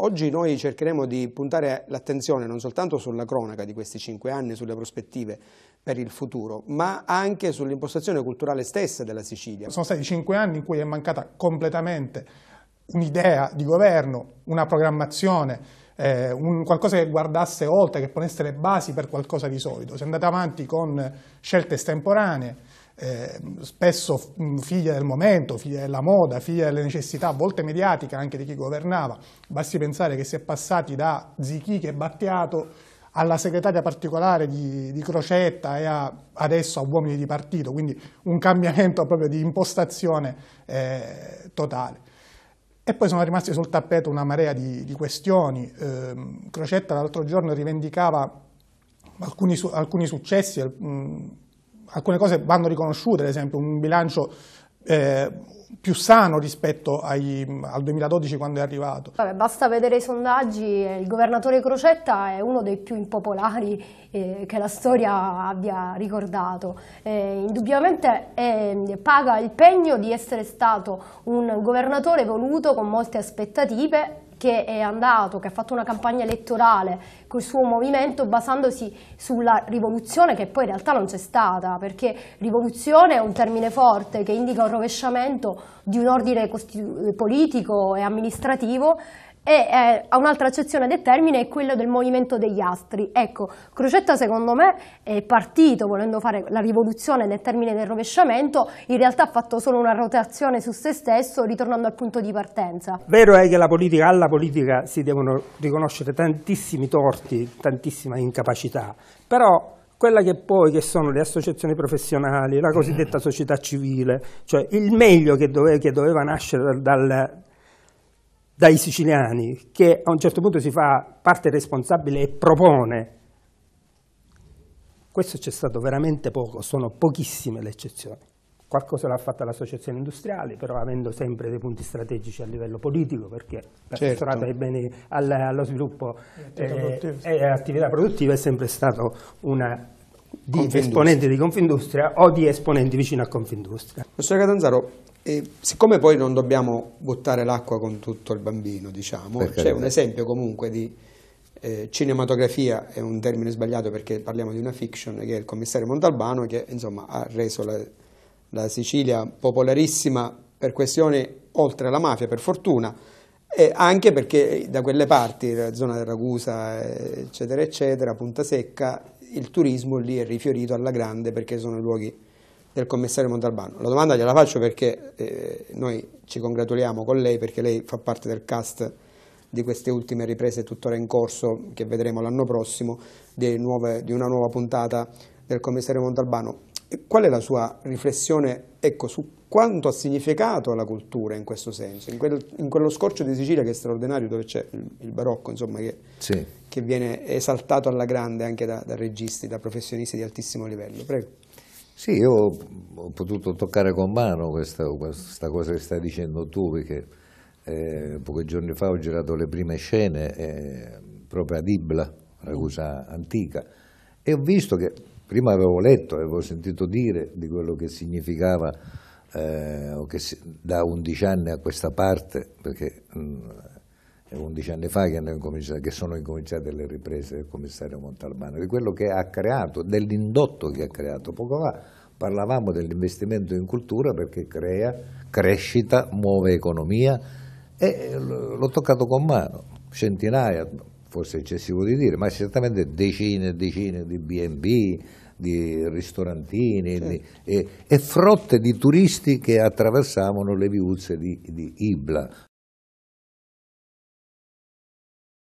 Oggi noi cercheremo di puntare l'attenzione non soltanto sulla cronaca di questi cinque anni, sulle prospettive per il futuro, ma anche sull'impostazione culturale stessa della Sicilia. Sono stati cinque anni in cui è mancata completamente un'idea di governo, una programmazione, eh, un qualcosa che guardasse oltre, che ponesse le basi per qualcosa di solido. Si è andata avanti con scelte estemporanee, eh, spesso mm, figlia del momento, figlia della moda, figlia delle necessità, a volte mediatiche anche di chi governava. Basti pensare che si è passati da Zichichi e Battiato alla segretaria particolare di, di Crocetta e a, adesso a uomini di partito, quindi un cambiamento proprio di impostazione eh, totale. E poi sono rimasti sul tappeto una marea di, di questioni. Eh, Crocetta l'altro giorno rivendicava alcuni, alcuni successi mh, mm, alcune cose vanno riconosciute, ad esempio un bilancio eh, più sano rispetto ai, al 2012 quando è arrivato. Vabbè, basta vedere i sondaggi, il governatore Crocetta è uno dei più impopolari eh, che la storia abbia ricordato. Eh, indubbiamente eh, paga il pegno di essere stato un governatore voluto con molte aspettative che è andato, che ha fatto una campagna elettorale col suo movimento basandosi sulla rivoluzione che poi in realtà non c'è stata, perché rivoluzione è un termine forte che indica un rovesciamento di un ordine politico e amministrativo e eh, ha un'altra accezione del termine, è quello del movimento degli astri. Ecco, Crocetta secondo me è partito volendo fare la rivoluzione nel termine del rovesciamento, in realtà ha fatto solo una rotazione su se stesso, ritornando al punto di partenza. Vero è che alla politica, alla politica si devono riconoscere tantissimi torti, tantissima incapacità, però quella che poi che sono le associazioni professionali, la cosiddetta società civile, cioè il meglio che, dove, che doveva nascere dal, dai siciliani, che a un certo punto si fa parte responsabile e propone. Questo c'è stato veramente poco, sono pochissime le eccezioni. Qualcosa l'ha fatta l'associazione industriale, però avendo sempre dei punti strategici a livello politico, perché l'assessorato certo. beni, all, allo sviluppo eh, e, attività, eh, attività produttiva è sempre stato una di esponenti di Confindustria o di esponenti vicino a Confindustria. Professor Catanzaro, eh, siccome poi non dobbiamo buttare l'acqua con tutto il bambino, diciamo, c'è cioè un esempio comunque di eh, cinematografia, è un termine sbagliato perché parliamo di una fiction, che è il commissario Montalbano, che insomma ha reso la, la Sicilia popolarissima per questioni oltre alla mafia, per fortuna, e anche perché da quelle parti, la zona di Ragusa, eh, eccetera, eccetera, Punta Secca, il turismo lì è rifiorito alla grande perché sono i luoghi del commissario Montalbano. La domanda gliela faccio perché eh, noi ci congratuliamo con lei perché lei fa parte del cast di queste ultime riprese tuttora in corso che vedremo l'anno prossimo di, nuove, di una nuova puntata del commissario Montalbano. Qual è la sua riflessione ecco, su quanto ha significato la cultura in questo senso, in, quel, in quello scorcio di Sicilia che è straordinario, dove c'è il, il, barocco, insomma, che, sì. che, viene esaltato alla grande anche da, da, registi, da professionisti di altissimo livello. Prego. Sì, io ho potuto toccare con mano questa, questa cosa che stai dicendo tu, perché eh, pochi giorni fa ho girato le prime scene eh, proprio ad Ibla, Ragusa antica, e ho visto che prima avevo letto, avevo sentito dire di quello che significava eh, che si, da 11 anni a questa parte, perché mh, mm, è 11 anni fa che, che, sono incominciate le riprese del commissario Montalbano, di quello che ha creato, dell'indotto che ha creato. Poco fa parlavamo dell'investimento in cultura perché crea crescita, muove economia e eh, l'ho toccato con mano, centinaia, forse è eccessivo di dire, ma certamente decine e decine di BB, di ristorantini certo. di, e, e, frotte di turisti che attraversavano le viuzze di, di Ibla